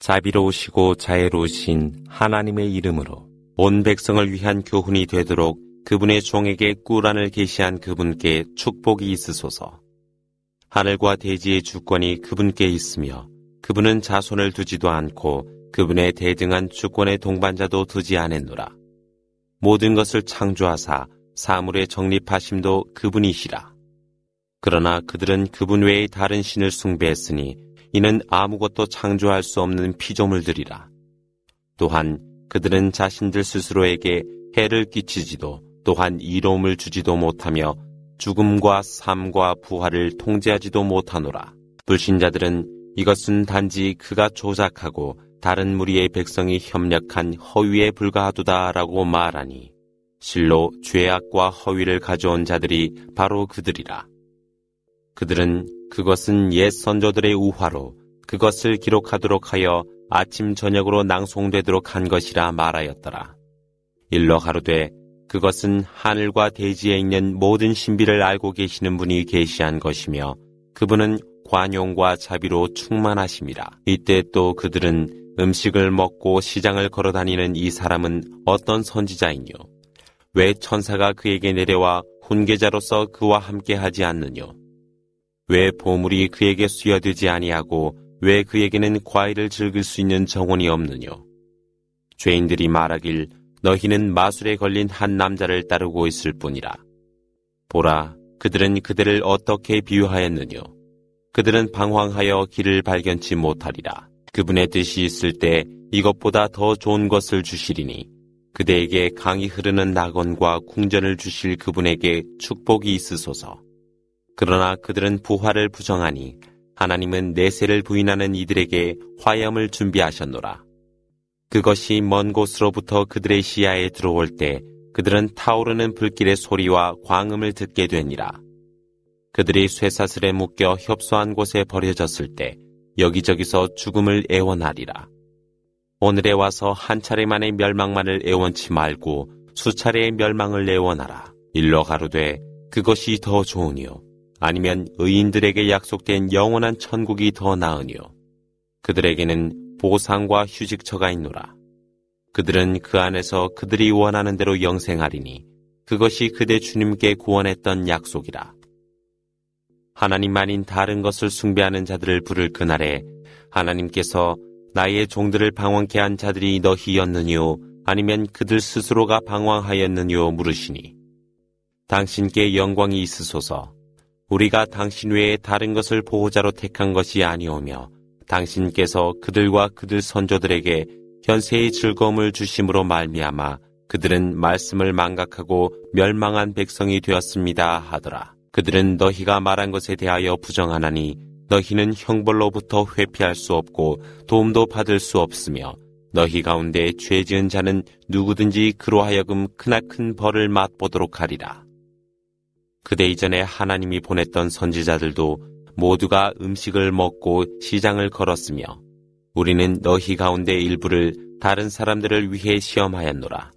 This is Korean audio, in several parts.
자비로우시고 자애로우신 하나님의 이름으로 온 백성을 위한 교훈이 되도록 그분의 종에게 꾸란을 계시한 그분께 축복이 있으소서. 하늘과 대지의 주권이 그분께 있으며 그분은 자손을 두지도 않고 그분의 대등한 주권의 동반자도 두지 않았노라. 모든 것을 창조하사 사물의 정립하심도 그분이시라. 그러나 그들은 그분 외의 다른 신을 숭배했으니 이는 아무것도 창조할 수 없는 피조물들이라. 또한 그들은 자신들 스스로에게 해를 끼치지도 또한 이로움을 주지도 못하며 죽음과 삶과 부활을 통제하지도 못하노라. 불신자들은 이것은 단지 그가 조작하고 다른 무리의 백성이 협력한 허위에 불과하도다라고 말하니 실로 죄악과 허위를 가져온 자들이 바로 그들이라. 그들은 그것은 옛 선조들의 우화로 그것을 기록하도록 하여 아침 저녁으로 낭송되도록 한 것이라 말하였더라. 일러 가로되 그것은 하늘과 대지에 있는 모든 신비를 알고 계시는 분이 계시한 것이며 그분은 관용과 자비로 충만하심이라. 이때 또 그들은 음식을 먹고 시장을 걸어 다니는 이 사람은 어떤 선지자이뇨? 왜 천사가 그에게 내려와 훈계자로서 그와 함께 하지 않느뇨? 왜 보물이 그에게 수여되지 아니하고 왜 그에게는 과일을 즐길 수 있는 정원이 없느뇨? 죄인들이 말하길 너희는 마술에 걸린 한 남자를 따르고 있을 뿐이라. 보라, 그들은 그들을 어떻게 비유하였느뇨? 그들은 방황하여 길을 발견치 못하리라. 그분의 뜻이 있을 때 이것보다 더 좋은 것을 주시리니 그대에게 강이 흐르는 낙원과 궁전을 주실 그분에게 축복이 있으소서. 그러나 그들은 부활을 부정하니 하나님은 내세를 부인하는 이들에게 화염을 준비하셨노라. 그것이 먼 곳으로부터 그들의 시야에 들어올 때 그들은 타오르는 불길의 소리와 광음을 듣게 되니라. 그들이 쇠사슬에 묶여 협소한 곳에 버려졌을 때 여기저기서 죽음을 애원하리라. 오늘에 와서 한 차례만의 멸망만을 애원치 말고 수차례의 멸망을 애원하라. 일러 가로되 그것이 더 좋으니요. 아니면 의인들에게 약속된 영원한 천국이 더 나으니요. 그들에게는 보상과 휴직처가 있노라. 그들은 그 안에서 그들이 원하는 대로 영생하리니 그것이 그대 주님께 구원했던 약속이라. 하나님만인 다른 것을 숭배하는 자들을 부를 그날에 하나님께서 나의 종들을 방황케 한 자들이 너희였느뇨 아니면 그들 스스로가 방황하였느뇨 물으시니 당신께 영광이 있으소서 우리가 당신 외에 다른 것을 보호자로 택한 것이 아니오며 당신께서 그들과 그들 선조들에게 현세의 즐거움을 주심으로 말미암아 그들은 말씀을 망각하고 멸망한 백성이 되었습니다 하더라. 그들은 너희가 말한 것에 대하여 부정하나니 너희는 형벌로부터 회피할 수 없고 도움도 받을 수 없으며 너희 가운데 죄 지은 자는 누구든지 그로 하여금 크나큰 벌을 맛보도록 하리라. 그대 이전에 하나님이 보냈던 선지자들도 모두가 음식을 먹고 시장을 걸었으며 우리는 너희 가운데 일부를 다른 사람들을 위해 시험하였노라.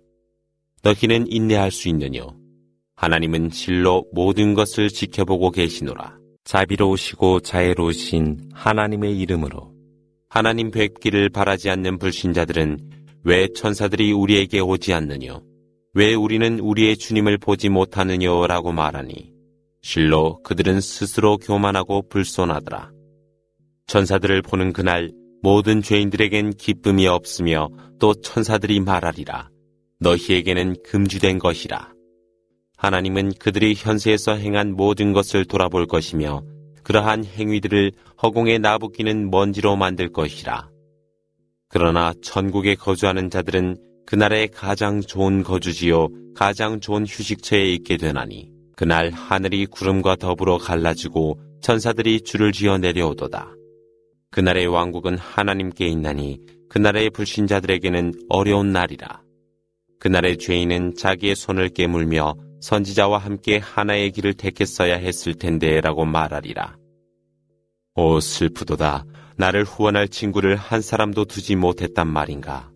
너희는 인내할 수 있느뇨. 하나님은 실로 모든 것을 지켜보고 계시노라. 자비로우시고 자애로우신 하나님의 이름으로 하나님 뵙기를 바라지 않는 불신자들은 왜 천사들이 우리에게 오지 않느뇨? 왜 우리는 우리의 주님을 보지 못하느냐라고 말하니 실로 그들은 스스로 교만하고 불손하더라. 천사들을 보는 그날 모든 죄인들에겐 기쁨이 없으며 또 천사들이 말하리라. 너희에게는 금주된 것이라. 하나님은 그들이 현세에서 행한 모든 것을 돌아볼 것이며 그러한 행위들을 허공에 나부끼는 먼지로 만들 것이라. 그러나 천국에 거주하는 자들은 그날의 가장 좋은 거주지요 가장 좋은 휴식처에 있게 되나니 그날 하늘이 구름과 더불어 갈라지고 천사들이 줄을 지어 내려오도다. 그날의 왕국은 하나님께 있나니 그날의 불신자들에게는 어려운 날이라. 그날의 죄인은 자기의 손을 깨물며 선지자와 함께 하나의 길을 택했어야 했을 텐데라고 말하리라. 오 슬프도다. 나를 후원할 친구를 한 사람도 두지 못했단 말인가.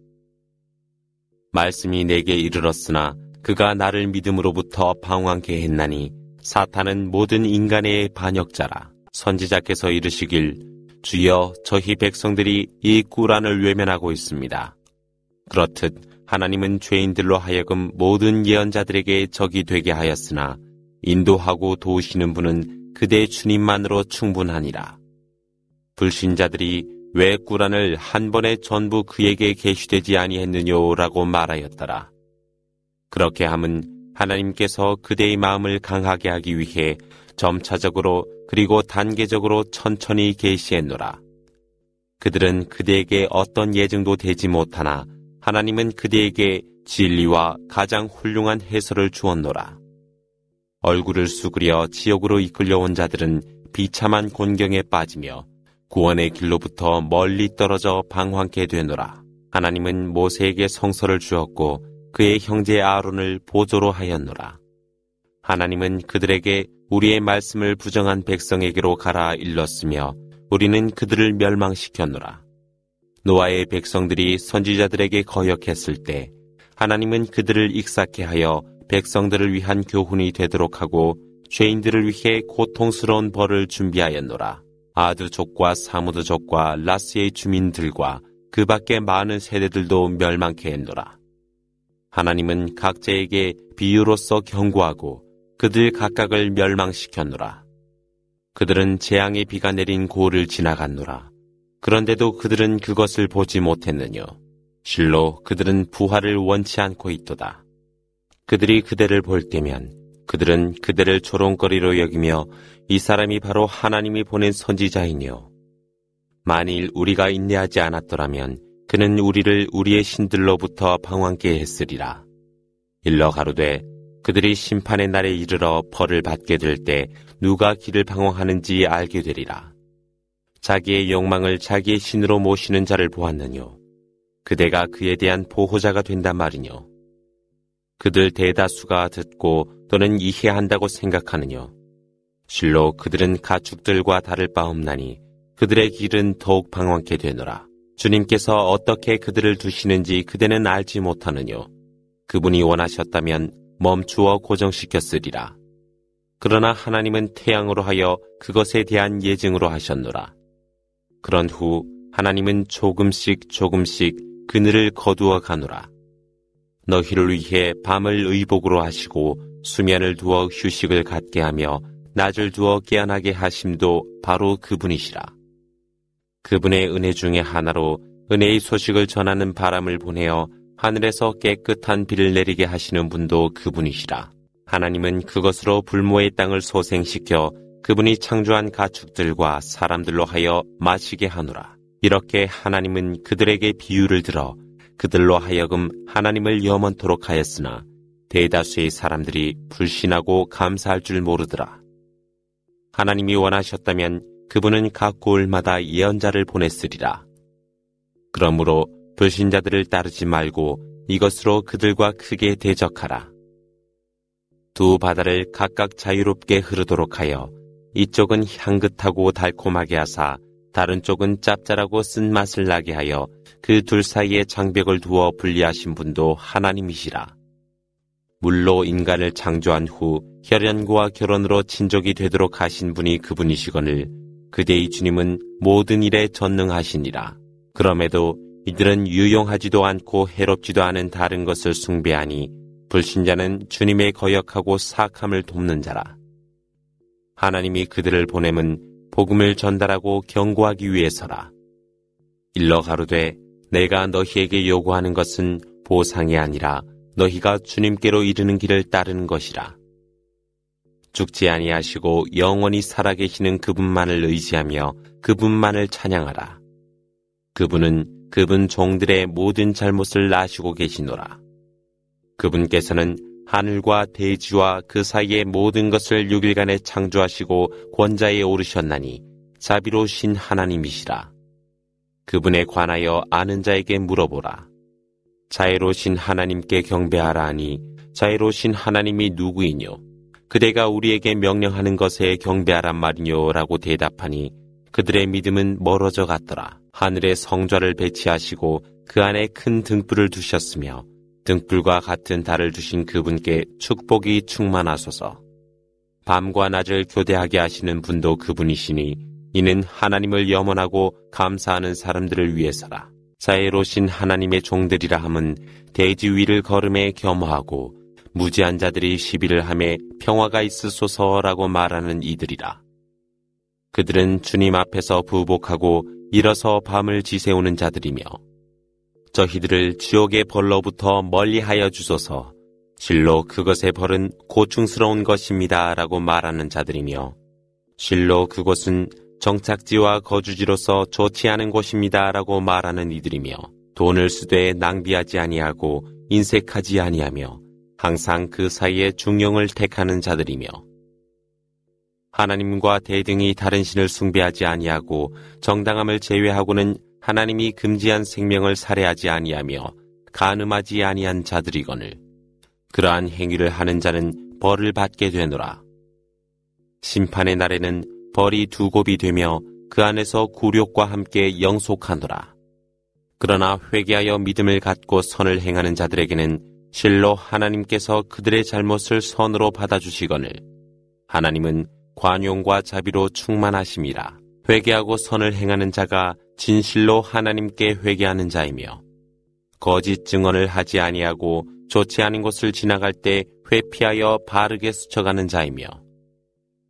말씀이 내게 이르렀으나 그가 나를 믿음으로부터 방황케 했나니 사탄은 모든 인간의 반역자라. 선지자께서 이르시길 주여 저희 백성들이 이 꾸란을 외면하고 있습니다. 그렇듯 하나님은 죄인들로 하여금 모든 예언자들에게 적이 되게 하였으나 인도하고 도우시는 분은 그대 주님만으로 충분하니라. 불신자들이 왜 꾸란을 한 번에 전부 그에게 계시되지 아니했느냐라고 말하였더라. 그렇게 함은 하나님께서 그대의 마음을 강하게 하기 위해 점차적으로 그리고 단계적으로 천천히 계시했노라. 그들은 그대에게 어떤 예증도 되지 못하나 하나님은 그대에게 진리와 가장 훌륭한 해설을 주었노라. 얼굴을 수그려 지옥으로 이끌려온 자들은 비참한 곤경에 빠지며 구원의 길로부터 멀리 떨어져 방황케 되노라. 하나님은 모세에게 성서를 주었고 그의 형제 아론을 보조로 하였노라. 하나님은 그들에게 우리의 말씀을 부정한 백성에게로 가라 일렀으며 우리는 그들을 멸망시켰노라. 노아의 백성들이 선지자들에게 거역했을 때 하나님은 그들을 익사케 하여 백성들을 위한 교훈이 되도록 하고 죄인들을 위해 고통스러운 벌을 준비하였노라. 아드족과 사무드족과 라스의 주민들과 그 밖의 많은 세대들도 멸망케 했노라. 하나님은 각자에게 비유로서 경고하고 그들 각각을 멸망시켰노라. 그들은 재앙의 비가 내린 고을 지나갔노라. 그런데도 그들은 그것을 보지 못했느뇨. 실로 그들은 부활을 원치 않고 있도다. 그들이 그대를 볼 때면 그들은 그들을 조롱거리로 여기며 이 사람이 바로 하나님이 보낸 선지자이니요. 만일 우리가 인내하지 않았더라면 그는 우리를 우리의 신들로부터 방황케 했으리라. 일러 가로되 그들이 심판의 날에 이르러 벌을 받게 될 때 누가 길을 방황하는지 알게 되리라. 자기의 욕망을 자기의 신으로 모시는 자를 보았느뇨. 그대가 그에 대한 보호자가 된단 말이뇨. 그들 대다수가 듣고 또는 이해한다고 생각하느뇨. 실로 그들은 가축들과 다를 바 없나니 그들의 길은 더욱 방황케 되노라. 주님께서 어떻게 그들을 두시는지 그대는 알지 못하느뇨. 그분이 원하셨다면 멈추어 고정시켰으리라. 그러나 하나님은 태양으로 하여 그것에 대한 예증으로 하셨노라. 그런 후 하나님은 조금씩 조금씩 그늘을 거두어 가노라. 너희를 위해 밤을 의복으로 하시고 수면을 두어 휴식을 갖게 하며 낮을 두어 깨어나게 하심도 바로 그분이시라. 그분의 은혜 중의 하나로 은혜의 소식을 전하는 바람을 보내어 하늘에서 깨끗한 비를 내리게 하시는 분도 그분이시라. 하나님은 그것으로 불모의 땅을 소생시켜 그분이 창조한 가축들과 사람들로 하여 마시게 하노라. 이렇게 하나님은 그들에게 비유를 들어 그들로 하여금 하나님을 염원토록 하였으나 대다수의 사람들이 불신하고 감사할 줄 모르더라. 하나님이 원하셨다면 그분은 각 고을마다 예언자를 보냈으리라. 그러므로 불신자들을 따르지 말고 이것으로 그들과 크게 대적하라. 두 바다를 각각 자유롭게 흐르도록 하여 이쪽은 향긋하고 달콤하게 하사 다른 쪽은 짭짤하고 쓴맛을 나게 하여 그 둘 사이에 장벽을 두어 분리하신 분도 하나님이시라. 물로 인간을 창조한 후 혈연과 결혼으로 친족이 되도록 하신 분이 그분이시거늘 그대의 주님은 모든 일에 전능하시니라. 그럼에도 이들은 유용하지도 않고 해롭지도 않은 다른 것을 숭배하니 불신자는 주님의 거역하고 사악함을 돕는 자라. 하나님이 그들을 보냄은 복음을 전달하고 경고하기 위해서라. 일러 가로되 내가 너희에게 요구하는 것은 보상이 아니라 너희가 주님께로 이르는 길을 따르는 것이라. 죽지 아니하시고 영원히 살아계시는 그분만을 의지하며 그분만을 찬양하라. 그분은 그분 종들의 모든 잘못을 아시고 계시노라. 그분께서는 하늘과 대지와 그 사이의 모든 것을 6일간에 창조하시고 권자에 오르셨나니 자비로우신 하나님이시라. 그분에 관하여 아는 자에게 물어보라. 자애로우신 하나님께 경배하라 하니 자애로우신 하나님이 누구이뇨? 그대가 우리에게 명령하는 것에 경배하란 말이뇨? 라고 대답하니 그들의 믿음은 멀어져 갔더라. 하늘에 성좌를 배치하시고 그 안에 큰 등불을 두셨으며 등불과 같은 달을 주신 그분께 축복이 충만하소서. 밤과 낮을 교대하게 하시는 분도 그분이시니 이는 하나님을 염원하고 감사하는 사람들을 위해서라. 자애로신 하나님의 종들이라 함은 대지 위를 걸음에 겸하고 허 무지한 자들이 시비를 함에 평화가 있으소서라고 말하는 이들이라. 그들은 주님 앞에서 부복하고 일어서 밤을 지새우는 자들이며 저희들을 지옥의 벌로부터 멀리하여 주소서 실로 그것의 벌은 고충스러운 것입니다 라고 말하는 자들이며 실로 그것은 정착지와 거주지로서 좋지 않은 곳입니다 라고 말하는 이들이며 돈을 수되 낭비하지 아니하고 인색하지 아니하며 항상 그 사이에 중용을 택하는 자들이며 하나님과 대등이 다른 신을 숭배하지 아니하고 정당함을 제외하고는 하나님이 금지한 생명을 살해하지 아니하며 간음하지 아니한 자들이거늘 그러한 행위를 하는 자는 벌을 받게 되노라. 심판의 날에는 벌이 두 곱이 되며 그 안에서 굴욕과 함께 영속하노라. 그러나 회개하여 믿음을 갖고 선을 행하는 자들에게는 실로 하나님께서 그들의 잘못을 선으로 받아주시거늘 하나님은 관용과 자비로 충만하심이라. 회개하고 선을 행하는 자가 진실로 하나님께 회개하는 자이며 거짓 증언을 하지 아니하고 좋지 않은 곳을 지나갈 때 회피하여 바르게 스쳐가는 자이며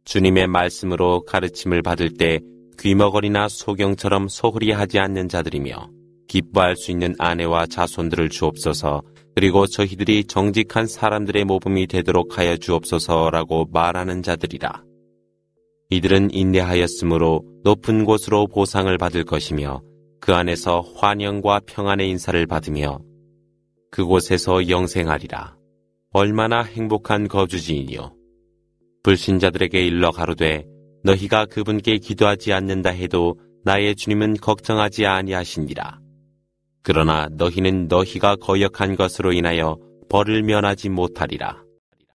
주님의 말씀으로 가르침을 받을 때 귀머거리나 소경처럼 소홀히 하지 않는 자들이며 기뻐할 수 있는 아내와 자손들을 주옵소서 그리고 저희들이 정직한 사람들의 모범이 되도록 하여 주옵소서라고 말하는 자들이라. 이들은 인내하였으므로 높은 곳으로 보상을 받을 것이며 그 안에서 환영과 평안의 인사를 받으며 그곳에서 영생하리라. 얼마나 행복한 거주지이니요. 불신자들에게 일러 가로되 너희가 그분께 기도하지 않는다 해도 나의 주님은 걱정하지 아니하시니라. 그러나 너희는 너희가 거역한 것으로 인하여 벌을 면하지 못하리라.